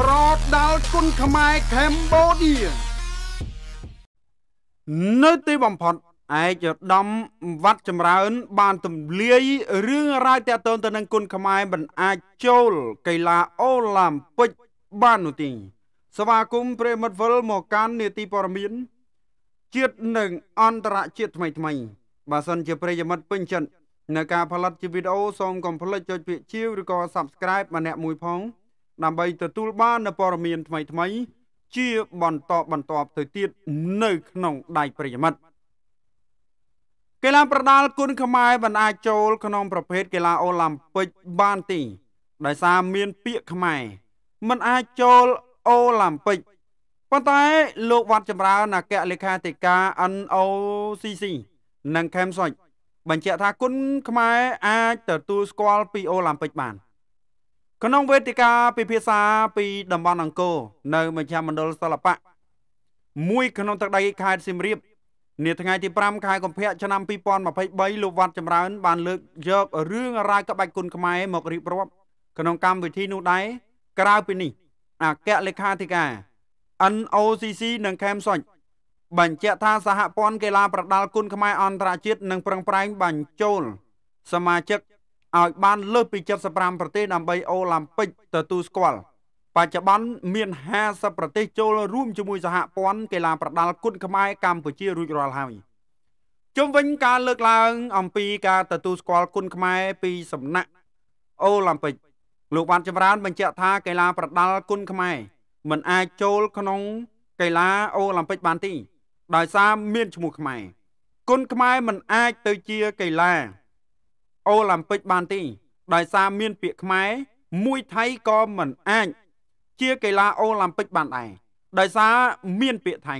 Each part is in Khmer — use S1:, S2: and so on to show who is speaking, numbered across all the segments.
S1: ប្រដល់គុណខ្មែរកម្ពុជានៅទីបំផុតឯកឧត្តមវត្តចម្រើន បានទម្លាយរឿងរ៉ាវតាក់ទងទៅនឹងគុណខ្មែរមិនអាចចូលកីឡាអូឡាំពិកបាននោះទេសមាគមព្រមិតវិលមកកាន់នីតិព័រមានជាតិនិងអន្តរជាតិថ្មីថ្មីបើសិនជាប្រិយមិត្តពេញចិត្តនៅការផលិតជាវីដេអូសូមកុំភ្លេចចុចពាក្យជាវឬក៏ Subscribe ម្នាក់មួយផងដើម្បីទទួលបាននូវព័ត៌មានថ្មីៗជាបន្តបន្តទៅទៀតនៅក្នុងដៃប្រិយមិត្តកីឡាប្រដាល់គុនខ្មែរបានអាចចូលក្នុងប្រភេទកីឡាអូឡ িম্প ិកបានទីដោយសារមានពាក្យខ្មែរมันអាចចូលអូឡ িম্প ិកប៉ុន្តែលោកវត្តចម្រើនអគ្គលេខាធិការ NOCC និង Kemsoch បញ្ជាក់ថាគុនខ្មែរអាចទទួលស្គាល់ពីអូឡ িম্প ិកបាន។ក្នុងវេទិកាពិភាក្សាពីតំបន់អង្គរ នៅមជ្ឈមណ្ឌលសិល្បៈមួយក្នុងទឹកដីខេត្តសៀមរាបនាថ្ងៃទី5ខែកុម្ភៈឆ្នាំ2023លោកវត្តចម្រើនបានលើកយករឿងរ៉ាវក្បាច់គុណខ្មែរមករៀបរាប់ ក្នុងកម្មវិធីនោះដែរក្រៅពីនេះអគ្គលេខាធិការ NOCC និងខេមសុញបញ្ជាក់ថាសហព័ន្ធកីឡាប្រដាល់គុណខ្មែរអន្តរជាតិនឹងប្រឹងប្រែងបញ្ចូលសមាជិកឲ្យបានលើសពី75ប្រទេសដើម្បីអូឡ িম্প ិកទទួលស្គាល់បច្ចុប្បន្នមាន50ប្រទេសចូលរួមជាមួយសហព័ន្ធកីឡាប្រដាល់គុណខ្មែរកម្ពុជារួចរាល់ហើយជុំវិញការលើកឡើងអំពីការទទួលស្គាល់គុណខ្មែរពីសំណាក់អូឡ িম্প ិកលោកបានចម្រើនបញ្ជាក់ថាកីឡាប្រដាល់គុណខ្មែរមិនអាចចូលក្នុងកីឡាអូឡ িম্প ិកបានទេដោយសារមានឈ្មោះខ្មែរគុណខ្មែរមិនអាចទៅជាកីឡាអូឡ িম ពិកបានទេដោយសារមានពាក្យខ្មែរមួយថៃក៏មិនអាច ជាកីឡាអូឡ িম ពិកបានដែរដោយសារមានពាក្យថៃ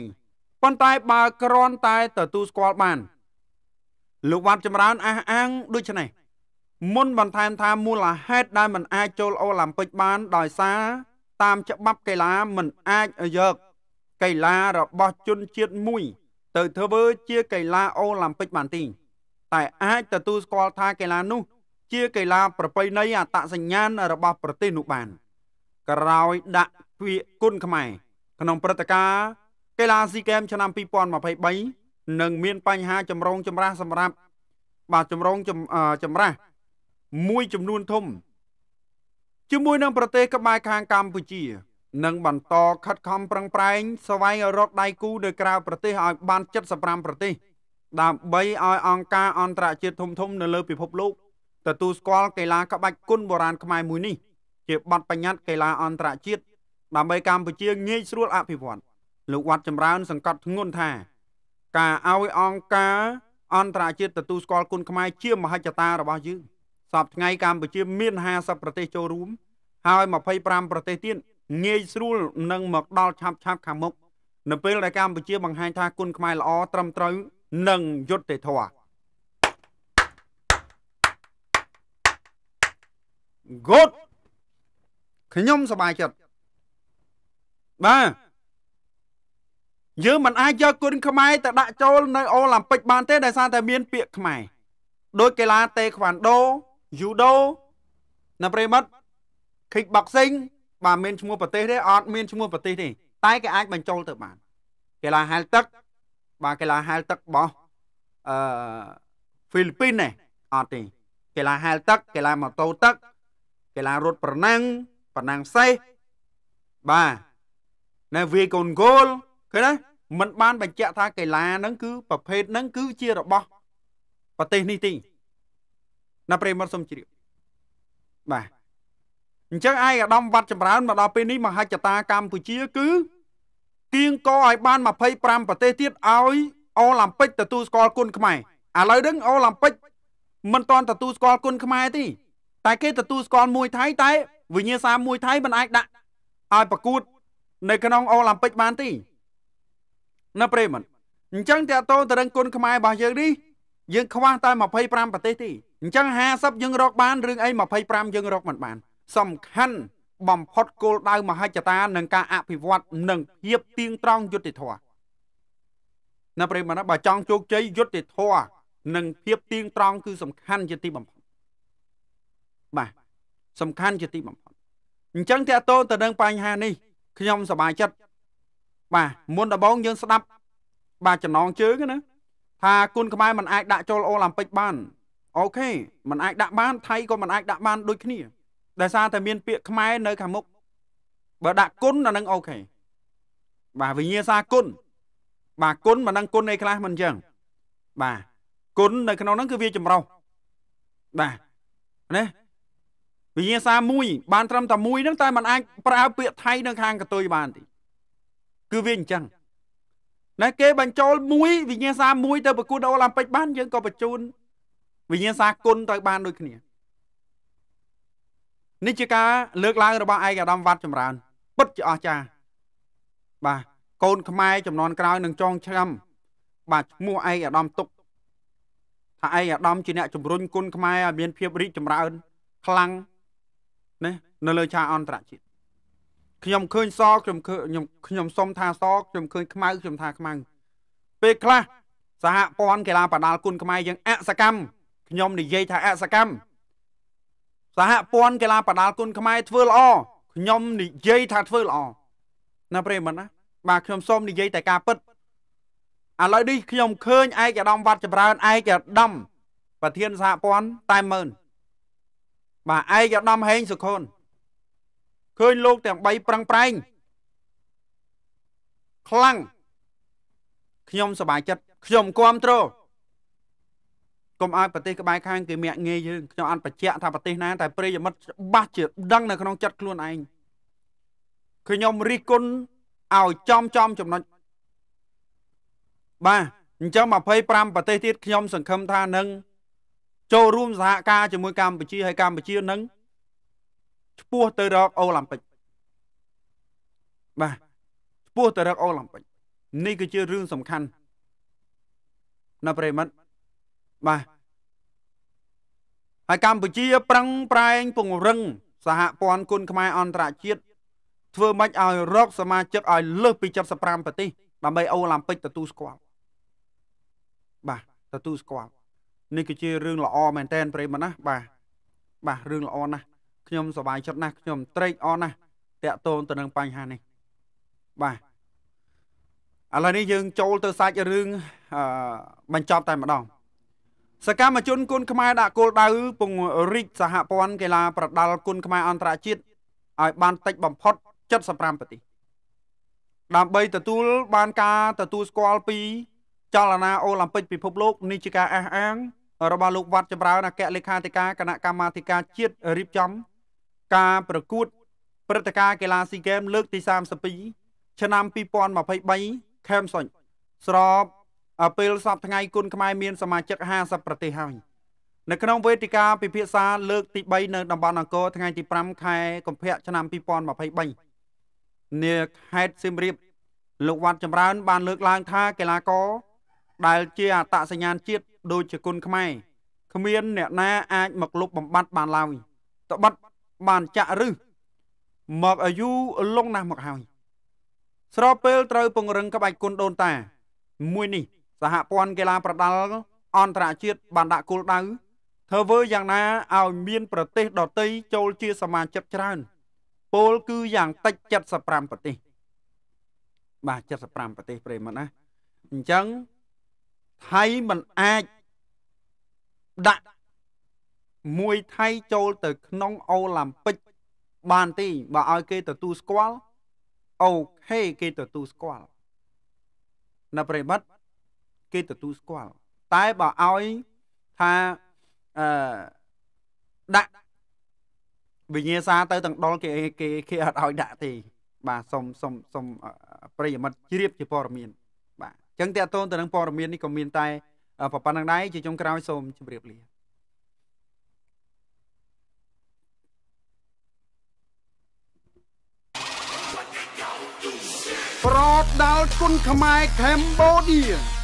S1: ប៉ុន្តែបើក្រន់តែទទួលស្គាល់បាន លោកវត្តចម្រើនអះអាងដូចនេះមុនបន្ថែមថាមូលហេតុដែលមិនអាចចូលអូឡ িম ពិកបាន ដោយសារតាមច្បាប់កីឡាមិនអាចយកកីឡារបស់ជនជាតិមួយ ទៅធ្វើជាកីឡាអូឡ িম ពិកបានទីតែអាចទទួលស្គាល់ថាកីឡានោះជាកីឡា ប្រពៃណីអត្តសញ្ញាណរបស់ប្រទេសនោះបាន ក្រោយដាក់ពាក្យគុណខ្មែរក្នុងព្រឹត្តិការណ៍កីឡាស៊ីហ្គេមឆ្នាំ2023នឹងមានបញ្ហាចម្រូងចម្រាសសម្រាប់ បាទចម្រូងចម្រាសមួយចំនួនធំជាមួយ នឹងប្រទេសក្បែរខាងកម្ពុជានឹងបន្តខិតខំប្រឹងប្រែងស្វែងរកដៃគូនៅក្រៅប្រទេសឲ្យបាន75ប្រទេសដើម្បីឲ្យអង្គការអន្តរជាតិធំធំនៅលើពិភពលោកទទួលស្គាល់កីឡាក្បាច់គុណបុរាណខ្មែរមួយនេះជាបទបញ្ញត្តិកីឡាអន្តរជាតិដើម្បីកម្ពុជាងាយស្រួលអភិវឌ្ឍលោកវត្តចម្រើនសង្កត់ធ្ងន់ថាការឲ្យអង្គការអន្តរជាតិទទួលស្គាល់គុណខ្មែរជាមហិច្ឆតារបស់យើងសពថ្ងៃកម្ពុជាមាន50ប្រទេសចូលរួម ហើយ25ប្រទេសទៀតងាយស្រួលនឹងមកដល់ឆាប់ឆាប់ខាងមុខនៅពេលដែលកម្ពុជាបង្ហាញថាគុណខ្មែរល្អត្រឹមត្រូវនិងយុត្តិធម៌ Good ខ្ញុំសប្បាយចិត្តបាទយើងមិនអាចយកគុណខ្មែរទៅដាក់ចូលនៅអូឡ িম্প ពិកបានទេដោយសារតែ មាន ពាក្យខ្មែរដោយកីឡាតេខ្វាន់ដូយូដូនៅប្រិមត្ត Kickboxing បាទមានឈ្មោះប្រទេសទេអត់មានឈ្មោះប្រទេសទេតែគេអាចបញ្ចូលទៅបានកីឡាហែលទឹកបាទកីឡាហែលទឹករបស់អឺហ្វីលីពីននេះអត់ទេកីឡាហែលទឹក កីឡាម៉ូតូទឹកកីឡារត់ប្រណាំងប្រណាំងសេះបាទនៅវាយកូនគោលឃើញណាมันបានបញ្ជាក់ថា កីឡាហ្នឹងគឺប្រភេទហ្នឹងគឺជារបស់ប្រទេសនេះទីណាប្រិមត្តសុំជ្រាបបាទអញ្ចឹងឯកឧត្តមវត្តចម្រើនមកដល់ពេលនេះមហិច្ឆតាកម្ពុជាគឺទៀងកឲ្យបាន25ប្រទេសទៀតឲ្យអូឡ িম্প ិកទទួលស្គាល់គុណខ្មែរឥឡូវហ្នឹងអូឡ িম্প ិកមិនទាន់ទទួលស្គាល់គុណខ្មែរទេតែគេទទួលស្គាល់មួយថៃតែវិញ្ញាសាមួយថៃមិនអាចដាក់ឲ្យប្រកួត នៅក្នុងអូឡ িম্প ិកបានទេណាព្រេមិនអញ្ចឹងតើតោទៅនឹងគុណខ្មែររបស់យើងនេះយើងខ្វះតែ25ប្រទេសទេអញ្ចឹង50យើងរកបានរឿងអី25យើងរកមិនបាន សំខាន់បំផុតគោលដៅមហិច្ឆតានឹងការអភិវឌ្ឍនិងភាពទៀងត្រង់យុត្តិធម៌ណាប្រិមណាបើចង់ជោគជ័យយុត្តិធម៌និងភាពទៀងត្រង់គឺសំខាន់ជាទីបំផុតបាទសំខាន់ជាទីបំផុតអញ្ចឹងតើតើទៅនឹងបញ្ហានេះខ្ញុំសប្បាយចិត្តបាទមុនដំបូងយើងស្ដាប់បាទចំណងជើងណាថាគុណខ្មែរមិនអាចដាក់ចូលអូឡ림픽បានអូខេមិនអាចដាក់បានថៃក៏មិនអាចដាក់បានដូចគ្នាដែលសារតែមានពាក្យខ្មែរនៅខាងមុខបើដាក់គុណដល់នឹងអូខេ បាទវិញ្ញាសាគុណបាទគុណមិនដឹងគុណអីខ្លះមិនអញ្ចឹងបាទគុណនៅក្នុងហ្នឹងគឺវាចម្រុះបាទណាវិញ្ញាសាមួយបាន ត្រឹមតែមួយហ្នឹងតែมันអាចប្រើពាក្យថៃនៅខាងកតុយបានទេគឺវាអញ្ចឹងណាគេបញ្ចូលមួយវិញ្ញាសាមួយទៅប្រកួតអូឡ িম্প ិកបានយើងក៏បញ្ជូនវិញ្ញាសាគុណទៅបានដូចគ្នានេះជាការលើកឡើង របស់ឯកឧត្តមវត្តចម្រើនពិតជាអស្ចារ្យបាទកូនខ្មែរចំនួនក្រោយ នឹងចងឆ្នាំបាទឈ្មោះឯកឧត្តមទុកថាឯកឧត្តមជាអ្នកជំរុញគុណខ្មែរឲ្យមានភាពរីកចម្រើនខ្លាំងណានៅលើឆាកអន្តរជាតិខ្ញុំឃើញសខ្ញុំខ្ញុំខ្ញុំសុំថាសខ្ញុំឃើញខ្មៅខ្ញុំថាខ្មៅពេលខ្លះសហព័ន្ធកីឡាប្រដាល់គុណខ្មែរយើងអសកម្មខ្ញុំនិយាយថាអសកម្មសហព័ន្ធកីឡាបដាល់គុណខ្មែរធ្វើល្អខ្ញុំនិយាយថាធ្វើល្អណាប្រិមិត្តណាបាទខ្ញុំសូមនិយាយតែការពិតឥឡូវនេះខ្ញុំឃើញឯកឧត្តមវត្តចម្រើនឯកឧត្តមប្រធានសហព័ន្ធតែមើលបាទឯកឧត្តមហេងសុខុនឃើញលោកទាំង3ប្រឹងប្រែងខ្លាំងខ្ញុំសប្បាយចិត្តខ្ញុំគ្រប់គ្រងកុំឲ្យប្រទេសក្បែរខាងគេមាក់ងាយយើងខ្ញុំអត់បញ្ជាក់ថាប្រទេសណាតែប្រិយមិត្តច្បាស់ជាដឹងនៅក្នុងចិត្តខ្លួនឯងខ្ញុំរិះគន់ឲ្យចំចំចំណុចបាទអញ្ចឹង25ប្រទេសទៀតខ្ញុំសង្ឃឹមថានឹងចូលរួមសហការជាមួយកម្ពុជា ហើយកម្ពុជានឹងឈ្មោះទៅរកអូឡ িম্প ពិកបាទឈ្មោះទៅរកអូឡ িম্প ពិកនេះគឺជារឿងសំខាន់ណាប្រិមិត្តបាទហើយកម្ពុជា ប្រឹងប្រែង ពង្រឹងសហព័ន្ធគុនខ្មែរអន្តរជាតិធ្វើម៉េចឲ្យរកសមាជិកឲ្យ លើសពី75ប្រទេសដើម្បីអូឡ িম্প ិកទទួលស្គាល់បាទទទួលស្គាល់នេះគឺជារឿងល្អមែនតែនប្រិមណាស់បាទបាទរឿងល្អណាស់ខ្ញុំសប្បាយចិត្តណាស់ខ្ញុំត្រេកអរណាស់តាក់ទងទៅនឹងបញ្ហានេះបាទឥឡូវនេះយើងចូលទៅសាច់រឿងអឺបញ្ចប់តែម្ដងសកម្មជនគុនខ្មែរដាក់គោលដៅពង្រីកសហព័ន្ធកីឡាប្រដាល់គុនខ្មែរអន្តរជាតិឲ្យបានតិចបំផុត75ប្រទេសដើម្បីទទួល បានការទទួលស្គាល់ពី ចលនាអូឡ িম্প ិកពិភពលោកនេះជាការអះអាងរបស់លោកវត្តចម្រើនអគ្គលេខាធិការគណៈកម្មាធិការជាតិរៀបចំ ការប្រកួតព្រឹត្តិការណ៍កីឡាស៊ីហ្គេមលើកទី32ឆ្នាំ2023ខេមសុញស្របពេលសពថ្ងៃគុណខ្មែរមានសមាជិក50ប្រទេសហើយនៅក្នុងវេទិកាពិភាក្សាលើកទី3នៅតំបន់អង្គរថ្ងៃទី5ខែកុម្ភៈឆ្នាំ2023នាខេត្តសៀមរាបលោកវត្តចម្រើន បានលើកឡើងថាកីឡាករដែលជាអត្តសញ្ញាណជាតិដូចជាគុណខ្មែរគ្មានអ្នកណាអាចមកលុបបំបាត់បានឡើយតបិតបានចាក់ឬមកអាយុលងណាស់មកហើយស្របពេលត្រូវពង្រឹងក្បាច់គុណដូនតាមួយនេះសហព័ន្ធកីឡាប្រដាល់អន្តរជាតិបានដាក់គោលដៅធ្វើយ៉ាងណាឲ្យមាន ប្រទេសដទៃចូលជាសមាជិកច្រើនពលគឺយ៉ាងតិច75ប្រទេសបាទ75ប្រទេសប្រិមត្តណាអញ្ចឹងថៃមិនអាចដាក់មួយថៃចូលទៅក្នុងអូឡ িম্প ពិកបានទេបើឲ្យគេទទួលស្គាល់អូខេគេទទួលស្គាល់ណាប្រិមត្តគេទទួលស្គាល់តែបើឲ្យថាអឺដាក់វិញ្ញាសាទៅទាំងដុលគេ គេគេអត់ឲ្យដាក់ទេ បាទសុំសុំសុំប្រិយមិត្តជ្រាបជាព័ត៌មាន បាទអញ្ចឹងតើតូនទៅនឹងព័ត៌មាននេះក៏មានតែប្រប៉ុណ្ណឹងដែរជាចុងក្រោយសូមជម្រាបលាប្រដាល់គុណខ្មែរកម្ពុជា